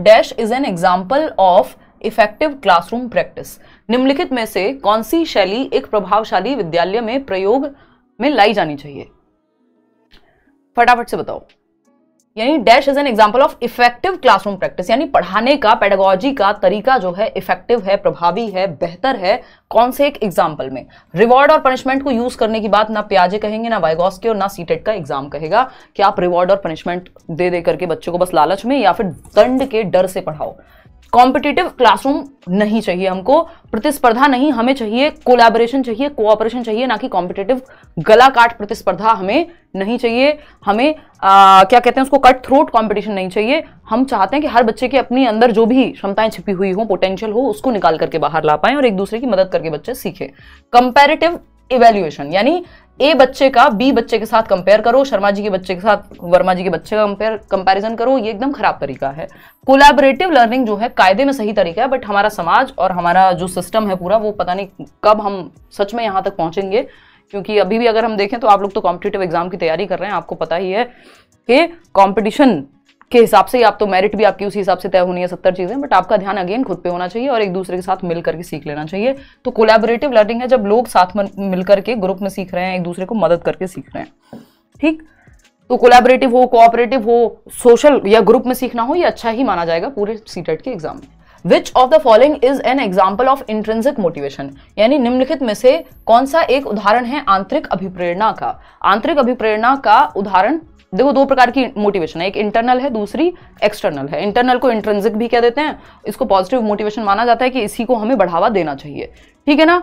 dash is an example of effective classroom practice निम्नलिखित में से कौन सी शैली एक प्रभावशाली विद्यालय में प्रयोग में लाई जानी चाहिए फटाफट से बताओ यानी dash is an example of effective classroom practice यानी पढ़ाने का पेडागोजी का तरीका जो है इफेक्टिव है प्रभावी है बेहतर है कौन से एक एग्जाम्पल में रिवॉर्ड और पनिशमेंट को यूज करने की बात ना प्याजे कहेंगे ना वाइगॉस के और ना सीटेट का एग्जाम कहेगा कि आप रिवॉर्ड और पनिशमेंट दे दे करके बच्चों को बस लालच में या फिर दंड के डर से पढ़ाओ कॉम्पिटेटिव क्लासरूम नहीं चाहिए हमको प्रतिस्पर्धा नहीं हमें चाहिए कोलैबोरेशन चाहिए कोऑपरेशन चाहिए ना कि कॉम्पिटेटिव गला काट प्रतिस्पर्धा हमें नहीं चाहिए हमें आ, क्या कहते हैं उसको कट थ्रोट कॉम्पिटिशन नहीं चाहिए हम चाहते हैं कि हर बच्चे के अपने अंदर जो भी क्षमताएं छिपी हुई हो पोटेंशियल हो उसको निकाल करके बाहर ला पाए और एक दूसरे की मदद करके बच्चे सीखे कंपेरेटिव इवेल्युएशन यानी ए बच्चे का बी बच्चे के साथ कंपेयर करो शर्मा जी के बच्चे के साथ वर्मा जी के बच्चे का कंपेयर कंपैरिजन करो ये एकदम खराब तरीका है कोलैबोरेटिव लर्निंग जो है कायदे में सही तरीका है बट हमारा समाज और हमारा जो सिस्टम है पूरा वो पता नहीं कब हम सच में यहाँ तक पहुँचेंगे क्योंकि अभी भी अगर हम देखें तो आप लोग तो कॉम्पिटेटिव एग्जाम की तैयारी कर रहे हैं आपको पता ही है कि कॉम्पिटिशन के हिसाब से आप तो मेरिट भी आपकी उसी हिसाब से तय होनी है सत्तर चीज़ें बट आपका ध्यान अगेन खुद पे होना चाहिए और एक दूसरे के साथ मिल करके सीख लेना चाहिए तो कोलेबोरेटिव लर्निंग है जब लोग साथ में मिल करके ग्रुप में सीख रहे हैं एक दूसरे को मदद करके सीख रहे हैं ठीक तो कोलेबोरेटिव हो कोऑपरेटिव हो सोशल या ग्रुप में सीखना हो ये अच्छा ही माना जाएगा पूरे सीटेट e के एग्जाम में which of the following is an example of intrinsic motivation यानी निम्नलिखित में से कौन सा एक उदाहरण है आंतरिक अभिप्रेरणा का आंतरिक अभिप्रेरणा का उदाहरण देखो दो प्रकार की मोटिवेशन है एक इंटरनल है दूसरी एक्सटर्नल है इंटरनल को इंट्रेंसिक भी कह देते हैं इसको पॉजिटिव मोटिवेशन माना जाता है कि इसी को हमें बढ़ावा देना चाहिए ठीक है ना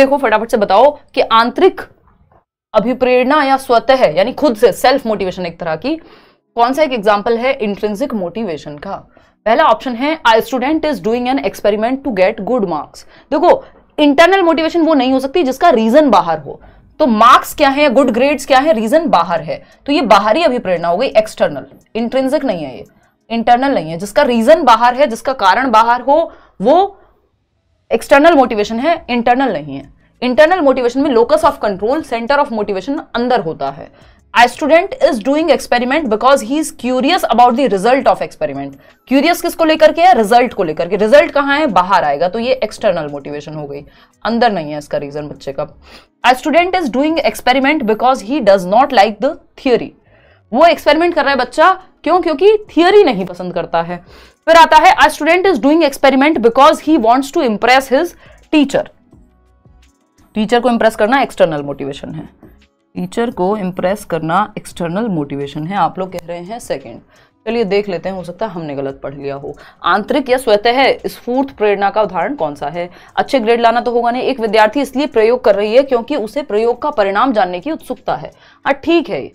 देखो फटाफट से बताओ कि आंतरिक अभिप्रेरणा या स्वतः है यानी खुद से सेल्फ मोटिवेशन एक तरह की कौन सा एक एग्जाम्पल है इंट्रेंसिक मोटिवेशन का पहला ऑप्शन है a student is doing an experiment to get good marks देखो इंटरनल मोटिवेशन वो नहीं हो सकती जिसका रीजन बाहर हो तो मार्क्स क्या है गुड ग्रेड्स क्या है रीजन बाहर है तो ये बाहरी अभिप्रेरणा हो गई एक्सटर्नल इंट्रेंसिक नहीं है ये इंटरनल नहीं है जिसका रीजन बाहर है जिसका कारण बाहर हो वो एक्सटर्नल मोटिवेशन है इंटरनल नहीं है इंटरनल मोटिवेशन में locus of control centre of motivation अंदर होता है a student is doing experiment because he is curious about the result of experiment curious किसको लेकर के है result को लेकर के result कहाँ है बाहर आएगा तो ये external motivation हो गई अंदर नहीं है इसका reason बच्चे का a student is doing experiment because he does not like the theory वो experiment कर रहा है बच्चा क्यों क्योंकि theory नहीं पसंद करता है फिर आता है a student is doing experiment because he wants to impress his teacher teacher को इम्प्रेस करना एक्सटर्नल मोटिवेशन है टीचर को इम्प्रेस करना एक्सटर्नल मोटिवेशन है आप लोग कह रहे हैं सेकंड चलिए देख लेते हैं हो सकता है हमने गलत पढ़ लिया हो आंतरिक या स्वतः स्फूर्त प्रेरणा का उदाहरण कौन सा है अच्छे ग्रेड लाना तो होगा नहीं एक विद्यार्थी इसलिए प्रयोग कर रही है क्योंकि उसे प्रयोग का परिणाम जानने की उत्सुकता है हाँ ठीक है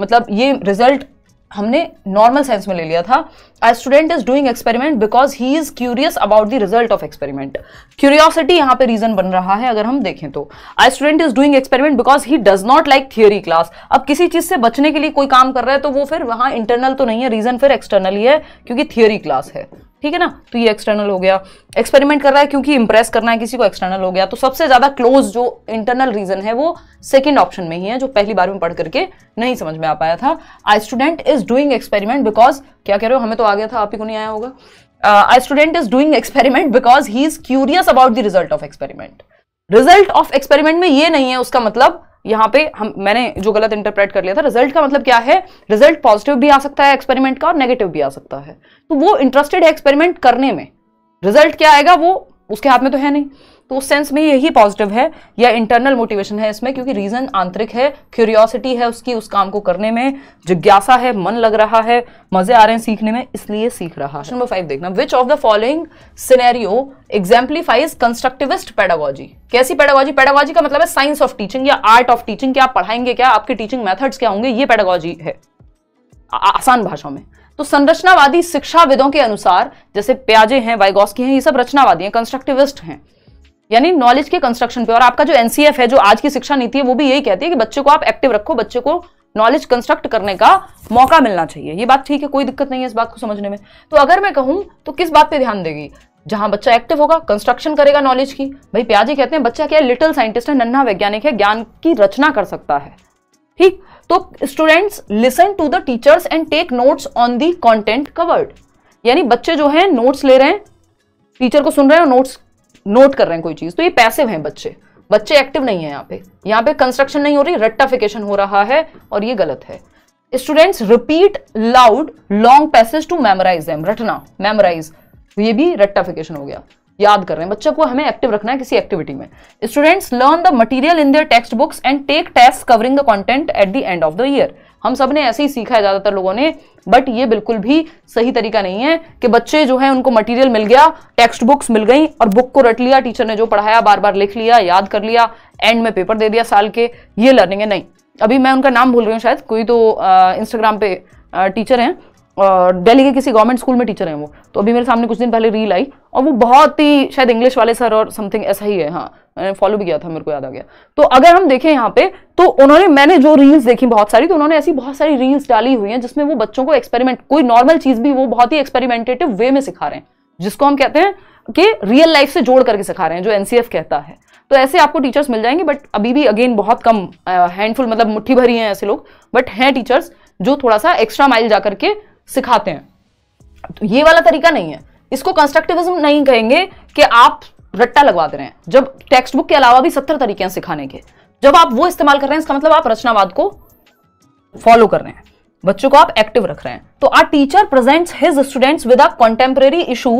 मतलब ये रिजल्ट हमने नॉर्मल सेंस में ले लिया था a student is doing experiment because he is curious about the result of experiment curiosity यहाँ पे रीजन बन रहा है अगर हम देखें तो a student is doing experiment because he does not like theory class अब किसी चीज से बचने के लिए कोई काम कर रहा है तो वो फिर वहां इंटरनल तो नहीं है रीजन फिर एक्सटर्नल ही है क्योंकि थियोरी क्लास है ठीक है ना तो ये एक्सटर्नल हो गया एक्सपेरिमेंट कर रहा है क्योंकि इंप्रेस करना है किसी को एक्सटर्नल हो गया तो सबसे ज्यादा क्लोज जो इंटरनल रीजन है वो सेकेंड ऑप्शन में ही है जो पहली बार में पढ़ करके नहीं समझ में आ पाया था a student is doing experiment because क्या कह रहे हो हमें तो आ गया था आप ही को नहीं आया होगा a student is doing experiment because he is curious about the result of experiment result of experiment में ये नहीं है उसका मतलब यहाँ पे हम मैंने जो गलत इंटरप्रेट कर लिया था रिजल्ट का मतलब क्या है रिजल्ट पॉजिटिव भी आ सकता है एक्सपेरिमेंट का और नेगेटिव भी आ सकता है तो वो इंटरेस्टेड है एक्सपेरिमेंट करने में रिजल्ट क्या आएगा वो उसके हाथ में तो है नहीं तो उस सेंस में यही पॉजिटिव है या इंटरनल मोटिवेशन है इसमें क्योंकि रीज़न आंतरिक है क्यूरियोसिटी है उसकी उस काम को करने में जिज्ञासा है मन लग रहा है मज़े आ रहे हैं सीखने में इसलिए सीख रहा है नंबर फाइव देखना which of the following scenario exemplifies constructivist pedagogy कैसी पेडागॉजी पेडागॉजी का मतलब है साइंस ऑफ टीचिंग या आर्ट ऑफ टीचिंग क्या पढ़ाएंगे क्या आपके टीचिंग मैथड्स क्या होंगे ये पेडागॉजी है आसान भाषाओं में तो संरचनावादी शिक्षाविदों के अनुसार जैसे प्याजे हैं वाइगोस्की हैं ये सब रचनावादी हैं कंस्ट्रक्टिविस्ट हैं यानी नॉलेज के कंस्ट्रक्शन पे और आपका जो एनसीएफ है जो आज की शिक्षा नीति है वो भी यही कहती है कि बच्चे को आप एक्टिव रखो बच्चे को नॉलेज कंस्ट्रक्ट करने का मौका मिलना चाहिए ये बात ठीक है कोई दिक्कत नहीं है इस बात को समझने में तो अगर मैं कहूँ तो किस बात पर ध्यान देगी जहां बच्चा एक्टिव होगा कंस्ट्रक्शन करेगा नॉलेज की भाई प्याजे कहते हैं बच्चा क्या लिटिल साइंटिस्ट है नन्हा वैज्ञानिक है ज्ञान की रचना कर सकता है ठीक तो students listen to the teachers and take notes on the content covered यानी बच्चे जो हैं नोट्स ले रहे हैं टीचर को सुन रहे हैं और नोट्स नोट कर रहे हैं कोई चीज़ तो ये पैसिव हैं बच्चे बच्चे एक्टिव नहीं है यहाँ पे यहाँ पे कंस्ट्रक्शन नहीं हो रही रट्टाफिकेशन हो रहा है और ये गलत है students repeat loud long passage to memorise them रटना मेमोराइज तो ये भी रट्टाफिकेशन हो गया याद कर रहे हैं बच्चों को हमें एक्टिव रखना है किसी एक्टिविटी में students learn the material in their text books and take test covering the content at the end of the year हम सब ने ऐसे ही सीखा है ज़्यादातर लोगों ने बट ये बिल्कुल भी सही तरीका नहीं है कि बच्चे जो है उनको मटेरियल मिल गया टेक्स्ट बुक्स मिल गई और बुक को रट लिया टीचर ने जो पढ़ाया बार बार लिख लिया याद कर लिया एंड में पेपर दे दिया साल के ये लर्निंग है नहीं अभी मैं उनका नाम भूल रही हूँ शायद कोई तो इंस्टाग्राम पे टीचर हैं दिल्ली के किसी गवर्नमेंट स्कूल में टीचर हैं वो तो अभी मेरे सामने कुछ दिन पहले रील आई और वो बहुत ही शायद इंग्लिश वाले सर और समथिंग ऐसा ही है हाँ मैंने फॉलो भी किया था मेरे को याद आ गया तो अगर हम देखें यहाँ पे तो उन्होंने मैंने जो रील्स देखी बहुत सारी तो उन्होंने ऐसी बहुत सारी रील्स डाली हुई हैं जिसमें वो बच्चों को एक्सपेरिमेंट कोई नॉर्मल चीज़ भी वो बहुत ही एक्सपेरिमेंटेटिव वे में सिखा रहे हैं जिसको हम कहते हैं कि रियल लाइफ से जोड़ करके सिखा रहे हैं जो एनसीएफ कहता है तो ऐसे आपको टीचर्स मिल जाएंगे बट अभी भी अगेन बहुत कम हैंडफुल मतलब मुट्ठी भरी हैं ऐसे लोग बट हैं टीचर्स जो थोड़ा सा एक्स्ट्रा माइल जाकर के सिखाते हैं तो ये वाला तरीका नहीं है इसको कंस्ट्रक्टिविज्म नहीं कहेंगे कि आप रट्टा लगवा दे रहे हैं जब टेक्स्ट बुक के अलावा भी सत्तर तरीके हैं सिखाने के जब आप वो इस्तेमाल कर रहे हैं इसका मतलब आप रचनावाद को फॉलो कर रहे हैं बच्चों को आप एक्टिव रख रहे हैं तो a teacher presents his students with a contemporary issue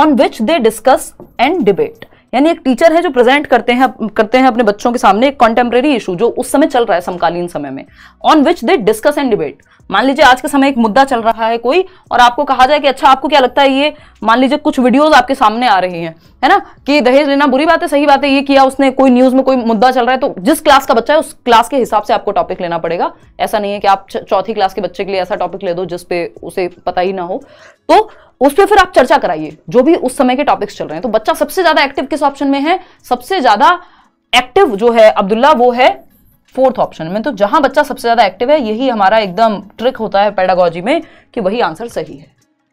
on which they discuss and debate यानी एक टीचर है जो प्रेजेंट करते हैं करते हैं अपने बच्चों के सामने एक कॉन्टेम्प्रेरी इशू जो उस समय चल रहा है समकालीन समय में on which they discuss and debate मान लीजिए आज के समय एक मुद्दा चल रहा है कोई और आपको कहा जाए कि अच्छा आपको क्या लगता है ये मान लीजिए कुछ वीडियोस आपके सामने आ रही हैं है ना कि दहेज लेना बुरी बात है सही बात है ये किया उसने कोई न्यूज में कोई मुद्दा चल रहा है तो जिस क्लास का बच्चा है उस क्लास के हिसाब से आपको टॉपिक लेना पड़ेगा ऐसा नहीं है कि आप चौथी क्लास के बच्चे के लिए ऐसा टॉपिक ले दो जिसपे उसे पता ही ना हो तो उस पर फिर आप चर्चा कराइए जो भी उस समय के टॉपिक्स चल रहे हैं तो बच्चा सबसे ज्यादा एक्टिव किस ऑप्शन में है सबसे ज्यादा एक्टिव जो है अब्दुल्ला वो है फोर्थ ऑप्शन में तो जहां बच्चा सबसे ज़्यादा एक्टिव है यही हमारा एकदम ट्रिक होता है पेडागोजी में कि वही आंसर सही है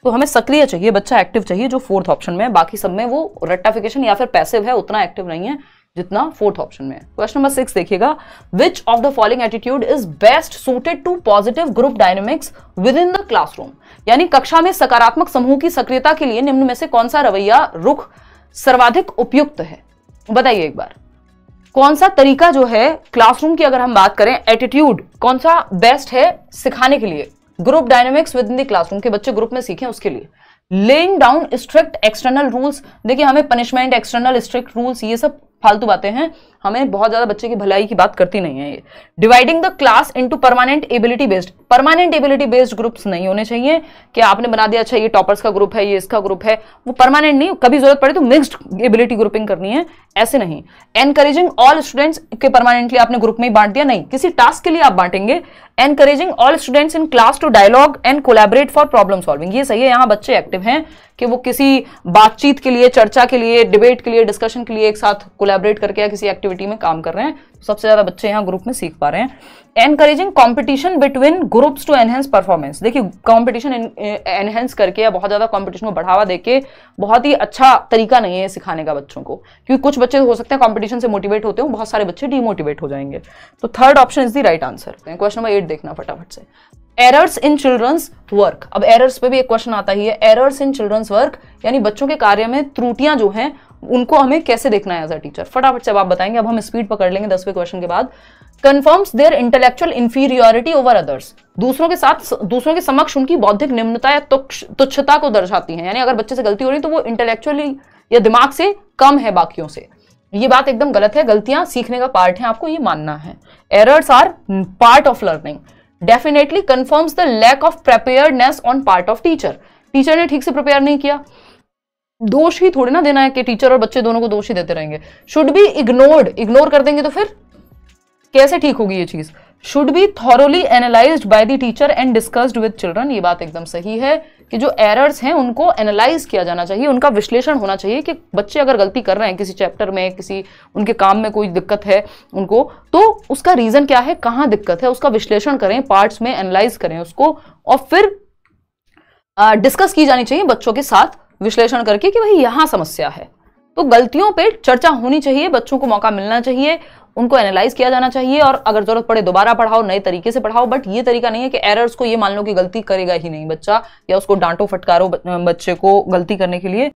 तो हमें सक्रिय चाहिए बच्चा एक्टिव चाहिए जो फोर्थ ऑप्शन में है बाकी सब में वो रेटाफिकेशन या फिर पैसिव है उतना एक्टिव नहीं है जितना फोर्थ ऑप्शन में क्वेश्चन नंबर सिक्स देखिएगा which of the following attitude is best suited to positive group dynamics within the classroom यानी कक्षा में सकारात्मक समूह की सक्रियता के लिए निम्न में से कौन सा रवैया रुख सर्वाधिक उपयुक्त है बताइए एक बार कौन सा तरीका जो है क्लासरूम की अगर हम बात करें एटीट्यूड कौन सा बेस्ट है सिखाने के लिए group dynamics within the classroom के बच्चे ग्रुप में सीखें उसके लिए laying down strict external rules देखिए हमें पनिशमेंट एक्सटर्नल स्ट्रिक्ट रूल्स ये सब फालतू बातें हैं हमें बहुत ज्यादा बच्चे की भलाई की बात करती नहीं है ये dividing the class into permanent ability based permanent ability based groups नहीं होने चाहिए कि आपने बना दिया अच्छा ये टॉपर्स का ग्रुप है ये इसका ग्रुप है वो परमानेंट नहीं कभी जरूरत पड़े तो मिक्सड एबिलिटी ग्रुपिंग करनी है ऐसे नहीं एनकरेजिंग ऑल स्टूडेंट्स के परमानेंटली आपने ग्रुप में ही बांट दिया नहीं किसी टास्क के लिए आप बांटेंगे encouraging all students in class to dialogue and collaborate for problem solving ये सही है यहाँ बच्चे एक्टिव हैं कि वो किसी बातचीत के लिए चर्चा के लिए डिबेट के लिए डिस्कशन के लिए एक साथ कोलेबरेट करके या किसी एक्टिविटी में काम कर रहे हैं सबसे ज़्यादा बच्चे यहाँ ग्रुप में सीख पा रहे हैं encouraging competition between groups to enhance performance देखिए कॉम्पिटिशन एनहेंस करके या बहुत ज़्यादा कॉम्पिटिशन को बढ़ावा देके बहुत ही अच्छा तरीका नहीं है सिखाने का बच्चों को क्योंकि कुछ बच्चे हो सकते हैं कॉम्पिटिशन से मोटिवेट होते हो बहुत सारे बच्चे डीमोटिवेट हो जाएंगे तो third option is the right answer question number eight देखना फटाफट से एरर्स इन चिल्ड्रंस वर्क अब एरर्स पे भी एक क्वेश्चन आता ही है एरर्स इन चिल्ड्रंस वर्क यानी बच्चों के कार्य में त्रुटियां जो हैं उनको हमें कैसे देखना है एज अ टीचर फटाफट से आप बताएंगे अब हम स्पीड पकड़ लेंगे दसवें क्वेश्चन के बाद confirms their intellectual inferiority over others दूसरों के साथ दूसरों के समक्ष उनकी बौद्धिक निम्नता या तुच्छता को दर्शाती है यानी अगर बच्चे से गलती हो रही तो वो इंटेलेक्चुअली या दिमाग से कम है बाकियों से ये बात एकदम गलत है गलतियां सीखने का पार्ट है आपको ये मानना है errors are part of learning definitely confirms the lack of preparedness on part of teacher teacher ने ठीक से प्रिपेयर नहीं किया दोष ही थोड़ी ना देना है कि टीचर और बच्चे दोनों को दोष ही देते रहेंगे शुड बी इग्नोर्ड इग्नोर कर देंगे तो फिर कैसे ठीक होगी ये चीज should be thoroughly analyse by the teacher and discussed with children ये बात एकदम सही है कि जो एरर्स हैं उनको एनालाइज किया जाना चाहिए उनका विश्लेषण होना चाहिए कि बच्चे अगर गलती कर रहे हैं किसी चैप्टर में किसी उनके काम में कोई दिक्कत है उनको तो उसका रीज़न क्या है कहाँ दिक्कत है उसका विश्लेषण करें पार्ट्स में एनालाइज करें उसको और फिर डिस्कस की जानी चाहिए बच्चों के साथ विश्लेषण करके कि भाई यहाँ समस्या है तो गलतियों पे चर्चा होनी चाहिए बच्चों को मौका मिलना चाहिए उनको एनालाइज किया जाना चाहिए और अगर जरूरत पड़े दोबारा पढ़ाओ नए तरीके से पढ़ाओ बट ये तरीका नहीं है कि एरर्स को ये मान लो कि गलती करेगा ही नहीं बच्चा या उसको डांटो फटकारो बच्चे को गलती करने के लिए